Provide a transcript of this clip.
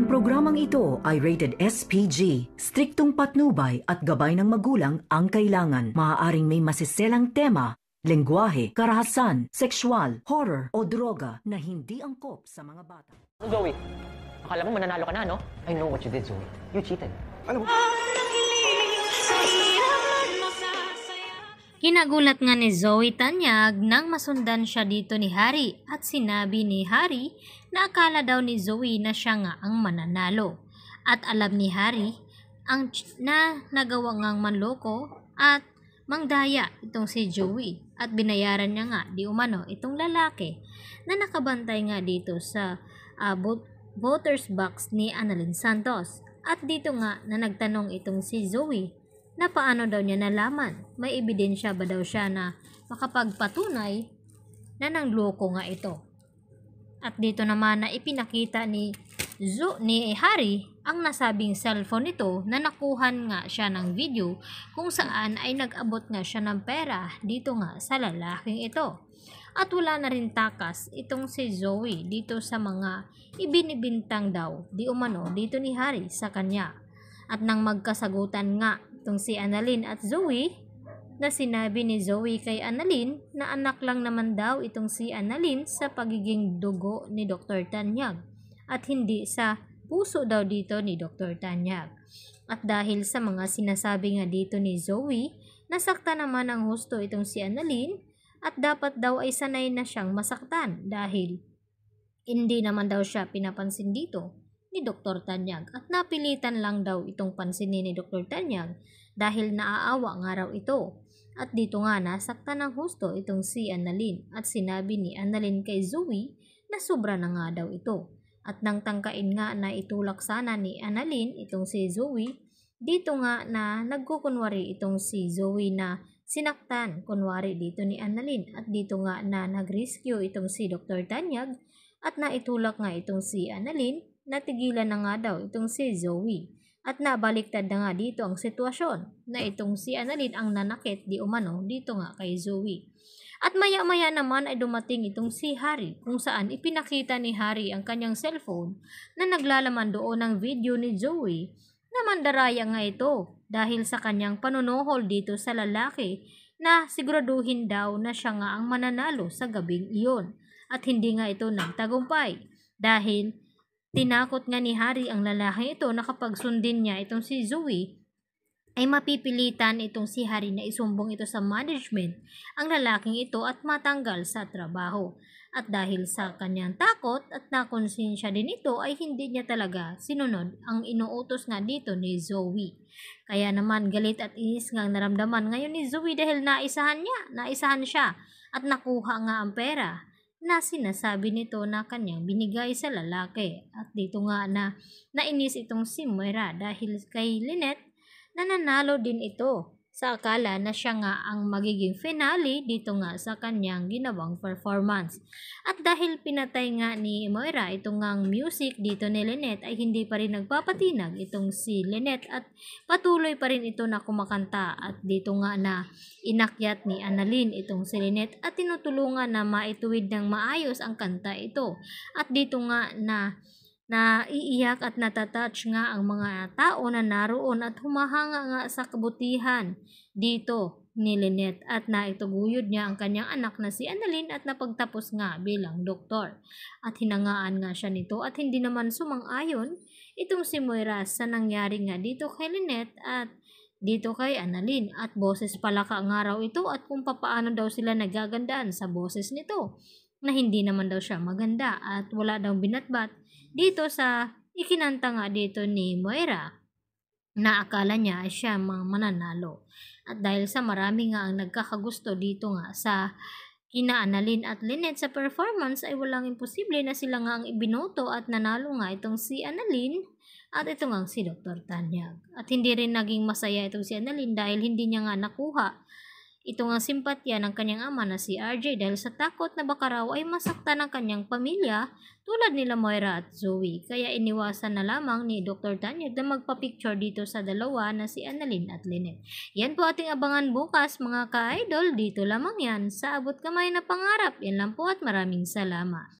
Ang programang ito ay rated SPG. Striktong patnubay at gabay ng magulang ang kailangan. Maaaring may masiselang tema, lengguwahe, karahasan, sexual, horror o droga na hindi angkop sa mga bata. Zoe, akala mo mananalo ka na, no? I know what you did, Zoe. You cheated. Ano ba? Kinagulat nga ni Zoe Tanyag nang masundan siya dito ni Harry at sinabi ni Harry na akala daw ni Zoe na siya nga ang mananalo. At alam ni Harry ang na nagawa ngang manloko at mangdaya itong si Joey at binayaran niya nga di umano itong lalaki na nakabantay nga dito sa uh, voters box ni Annalyn Santos. At dito nga na nagtanong itong si Zoe na paano daw niya nalaman. May ebidensya ba daw siya na makapagpatunay na nangloko nga ito. At dito naman na ipinakita ni Zo ni Harry ang nasabing cellphone nito na nakuhan nga siya ng video kung saan ay nag-abot nga siya ng pera dito nga sa lalaking ito. At wala na rin takas itong si Zoe dito sa mga ibinibintang daw di umano dito ni Harry sa kanya. At nang magkasagutan nga Tong si Annalyn at Zoe na sinabi ni Zoe kay Annalyn na anak lang naman daw itong si Annalyn sa pagiging dugo ni Dr. Tanyag at hindi sa puso daw dito ni Dr. Tanyag. At dahil sa mga sinasabi nga dito ni Zoe, nasakta naman ang husto itong si Annalyn at dapat daw ay sanay na siyang masaktan dahil hindi naman daw siya pinapansin dito ni Dr. Tanyag at napilitan lang daw itong pansinin ni Dr. Tanyag dahil naaawa nga raw ito. At dito nga nasaktan ng husto itong si Annalyn at sinabi ni Annalyn kay Zoe na sobra na nga daw ito. At nang tangkain nga na itulak sana ni Annalyn itong si Zoe, dito nga na nagkukunwari itong si Zoe na sinaktan, kunwari dito ni Annalyn at dito nga na nag-rescue itong si Dr. Tanyag at naitulak nga itong si Annalyn natigilan na nga daw itong si Zoe at nabaliktad na nga dito ang sitwasyon na itong si Annalyn ang nanakit di umano dito nga kay Zoe. At maya-maya naman ay dumating itong si Harry kung saan ipinakita ni Harry ang kanyang cellphone na naglalaman doon ng video ni Zoe na mandaraya nga ito dahil sa kanyang panunohol dito sa lalaki na siguraduhin daw na siya nga ang mananalo sa gabing iyon at hindi nga ito nagtagumpay dahil Tinakot nga ni Harry ang lalaking ito na kapag sundin niya itong si Zoe, ay mapipilitan itong si Harry na isumbong ito sa management ang lalaking ito at matanggal sa trabaho. At dahil sa kanyang takot at nakonsensya din ito ay hindi niya talaga sinunod ang inuutos nga dito ni Zoe. Kaya naman galit at inis nga ang naramdaman ngayon ni Zoe dahil naisahan niya, naisahan siya at nakuha nga ang pera na sinasabi nito na kanyang binigay sa lalaki. At dito nga na nainis itong si Moira dahil kay Lynette nananalo din ito sa akala na siya nga ang magiging finale dito nga sa kanyang ginawang performance. At dahil pinatay nga ni Moira itong ngang music dito ni Lynette ay hindi pa rin nagpapatinag itong si Lynette at patuloy pa rin ito na kumakanta at dito nga na inakyat ni Annalyn itong si Lynette at tinutulungan na maituwid ng maayos ang kanta ito. At dito nga na na iiyak at natatouch nga ang mga tao na naroon at humahanga nga sa kabutihan dito ni Lynette at naituguyod niya ang kanyang anak na si Annalyn at napagtapos nga bilang doktor. At hinangaan nga siya nito at hindi naman sumang-ayon itong si Moira sa nangyari nga dito kay Lynette at dito kay Annalyn at boses pala ka nga raw ito at kung papaano daw sila nagagandaan sa boses nito na hindi naman daw siya maganda at wala daw binatbat dito sa ikinanta nga dito ni Moira na akala niya ay siya mananalo. At dahil sa marami nga ang nagkakagusto dito nga sa kina at Lynette sa performance ay walang imposible na sila nga ang ibinoto at nanalo nga itong si Annalyn at ito nga si Dr. Tanyag. At hindi rin naging masaya itong si Annalyn dahil hindi niya nga nakuha ito nga simpatya ng kanyang ama na si RJ dahil sa takot na baka raw ay masaktan ng kanyang pamilya tulad nila Moira at Zoe. Kaya iniwasan na lamang ni Dr. Tanyag na magpa-picture dito sa dalawa na si Annalyn at Lynette. Yan po ating abangan bukas mga ka-idol. Dito lamang yan sa Abot Kamay na Pangarap. Yan lang po at maraming salamat.